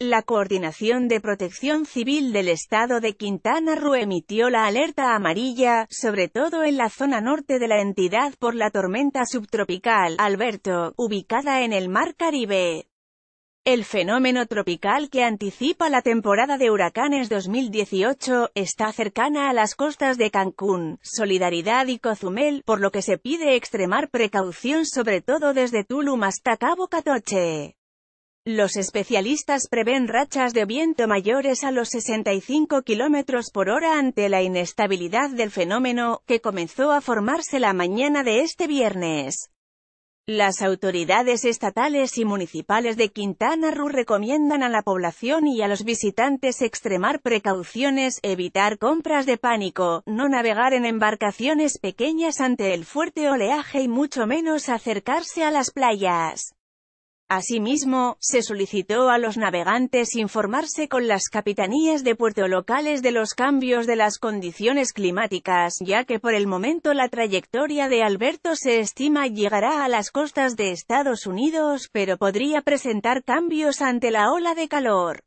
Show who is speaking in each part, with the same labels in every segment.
Speaker 1: La Coordinación de Protección Civil del Estado de Quintana Roo emitió la alerta amarilla, sobre todo en la zona norte de la entidad por la tormenta subtropical, Alberto, ubicada en el Mar Caribe. El fenómeno tropical que anticipa la temporada de huracanes 2018 está cercana a las costas de Cancún, Solidaridad y Cozumel, por lo que se pide extremar precaución sobre todo desde Tulum hasta Cabo Catoche. Los especialistas prevén rachas de viento mayores a los 65 km por hora ante la inestabilidad del fenómeno, que comenzó a formarse la mañana de este viernes. Las autoridades estatales y municipales de Quintana Roo recomiendan a la población y a los visitantes extremar precauciones, evitar compras de pánico, no navegar en embarcaciones pequeñas ante el fuerte oleaje y mucho menos acercarse a las playas. Asimismo, se solicitó a los navegantes informarse con las capitanías de puerto locales de los cambios de las condiciones climáticas, ya que por el momento la trayectoria de Alberto se estima llegará a las costas de Estados Unidos, pero podría presentar cambios ante la ola de calor.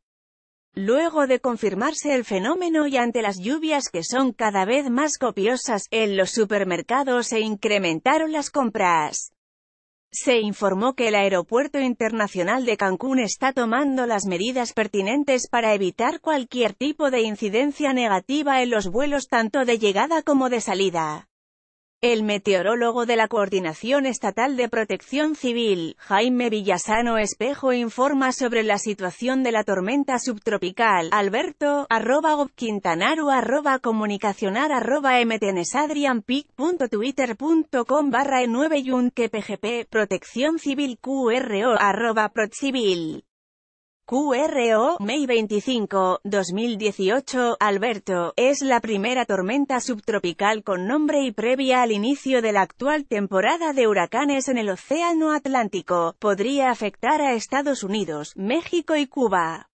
Speaker 1: Luego de confirmarse el fenómeno y ante las lluvias que son cada vez más copiosas, en los supermercados se incrementaron las compras. Se informó que el Aeropuerto Internacional de Cancún está tomando las medidas pertinentes para evitar cualquier tipo de incidencia negativa en los vuelos tanto de llegada como de salida. El meteorólogo de la Coordinación Estatal de Protección Civil, Jaime Villasano Espejo informa sobre la situación de la tormenta subtropical, alberto, arroba quintanaru arroba comunicacionar arroba mtnsadrianpic.twitter.com barra 9 yunque pgp, protección civil qro arroba protcivil. QRO, May 25, 2018, Alberto, es la primera tormenta subtropical con nombre y previa al inicio de la actual temporada de huracanes en el Océano Atlántico, podría afectar a Estados Unidos, México y Cuba.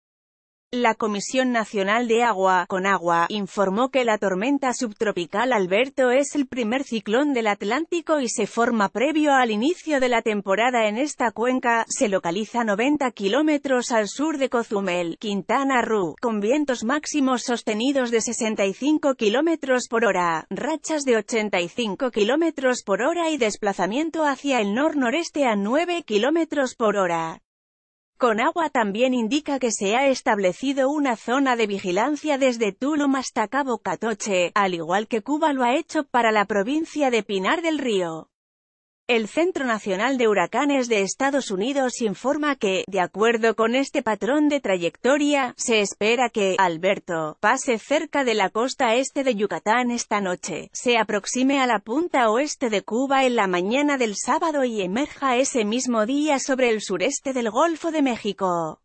Speaker 1: La Comisión Nacional de Agua, Agua informó que la tormenta subtropical Alberto es el primer ciclón del Atlántico y se forma previo al inicio de la temporada en esta cuenca, se localiza 90 kilómetros al sur de Cozumel, Quintana Roo, con vientos máximos sostenidos de 65 kilómetros por hora, rachas de 85 kilómetros por hora y desplazamiento hacia el nor-noreste a 9 kilómetros por hora. Conagua también indica que se ha establecido una zona de vigilancia desde Tulum hasta Cabo Catoche, al igual que Cuba lo ha hecho para la provincia de Pinar del Río. El Centro Nacional de Huracanes de Estados Unidos informa que, de acuerdo con este patrón de trayectoria, se espera que Alberto pase cerca de la costa este de Yucatán esta noche, se aproxime a la punta oeste de Cuba en la mañana del sábado y emerja ese mismo día sobre el sureste del Golfo de México.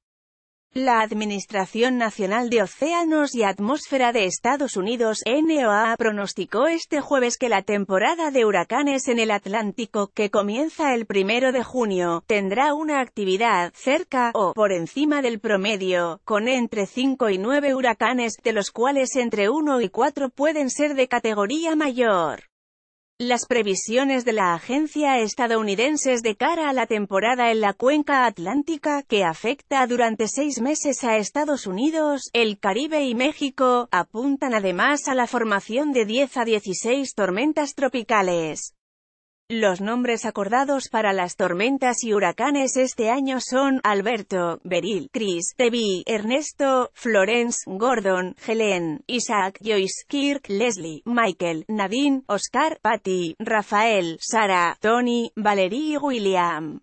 Speaker 1: La Administración Nacional de Océanos y Atmósfera de Estados Unidos, NOAA, pronosticó este jueves que la temporada de huracanes en el Atlántico, que comienza el primero de junio, tendrá una actividad cerca o por encima del promedio, con entre 5 y 9 huracanes, de los cuales entre 1 y 4 pueden ser de categoría mayor. Las previsiones de la agencia estadounidenses de cara a la temporada en la cuenca atlántica, que afecta durante seis meses a Estados Unidos, el Caribe y México, apuntan además a la formación de 10 a 16 tormentas tropicales. Los nombres acordados para las tormentas y huracanes este año son Alberto, Beryl, Chris, Tevi, Ernesto, Florence, Gordon, Helen, Isaac, Joyce, Kirk, Leslie, Michael, Nadine, Oscar, Patty, Rafael, Sara, Tony, Valerie y William.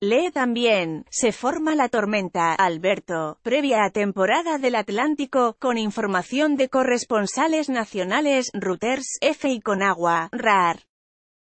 Speaker 1: Lee también, se forma la tormenta, Alberto, previa a temporada del Atlántico, con información de corresponsales nacionales, Reuters, F y Conagua, RAR.